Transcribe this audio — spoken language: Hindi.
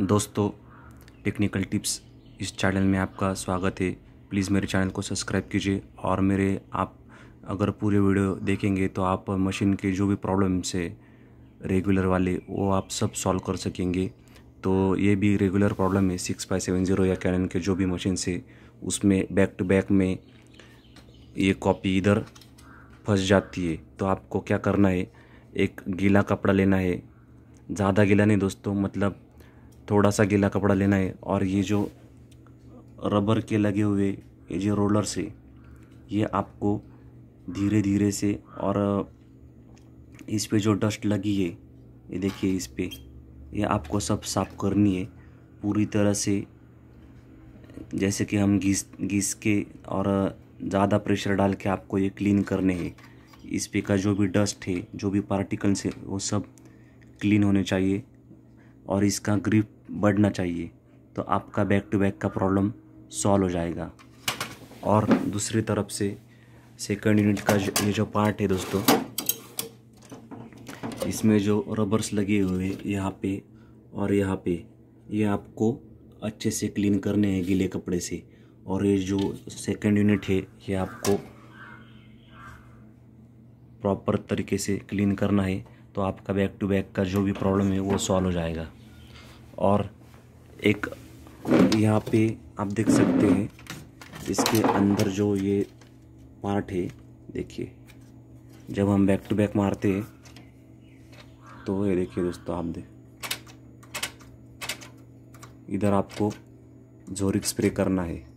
दोस्तों टेक्निकल टिप्स इस चैनल में आपका स्वागत है प्लीज़ मेरे चैनल को सब्सक्राइब कीजिए और मेरे आप अगर पूरे वीडियो देखेंगे तो आप मशीन के जो भी प्रॉब्लम्स है रेगुलर वाले वो आप सब सॉल्व कर सकेंगे तो ये भी रेगुलर प्रॉब्लम है सिक्स फाइव सेवन ज़ीरो या कैनन के जो भी मशीन से उसमें बैक टू बैक में ये कॉपी इधर फंस जाती है तो आपको क्या करना है एक गीला कपड़ा लेना है ज़्यादा गीला नहीं दोस्तों मतलब थोड़ा सा गीला कपड़ा लेना है और ये जो रबर के लगे हुए ये जो रोलर्स है ये आपको धीरे धीरे से और इस पर जो डस्ट लगी है ये देखिए इस पर ये आपको सब साफ करनी है पूरी तरह से जैसे कि हम घिस घिस के और ज़्यादा प्रेशर डाल के आपको ये क्लीन करने हैं इस पे का जो भी डस्ट है जो भी पार्टिकल्स है वो सब क्लीन होने चाहिए और इसका ग्रिप बढ़ना चाहिए तो आपका बैक टू बैक का प्रॉब्लम सॉल्व हो जाएगा और दूसरी तरफ से सेकंड यूनिट का ये जो पार्ट है दोस्तों इसमें जो रबर्स लगे हुए यहाँ पे और यहाँ पे ये आपको अच्छे से क्लीन करने हैं गीले कपड़े से और ये जो सेकंड यूनिट है ये आपको प्रॉपर तरीके से क्लीन करना है तो आपका बैक टू बैक का जो भी प्रॉब्लम है वो सॉल्व हो जाएगा और एक यहाँ पे आप देख सकते हैं इसके अंदर जो ये पार्ट है देखिए जब हम बैक टू बैक मारते हैं तो ये देखिए दोस्तों आप देख इधर आपको जोरिक स्प्रे करना है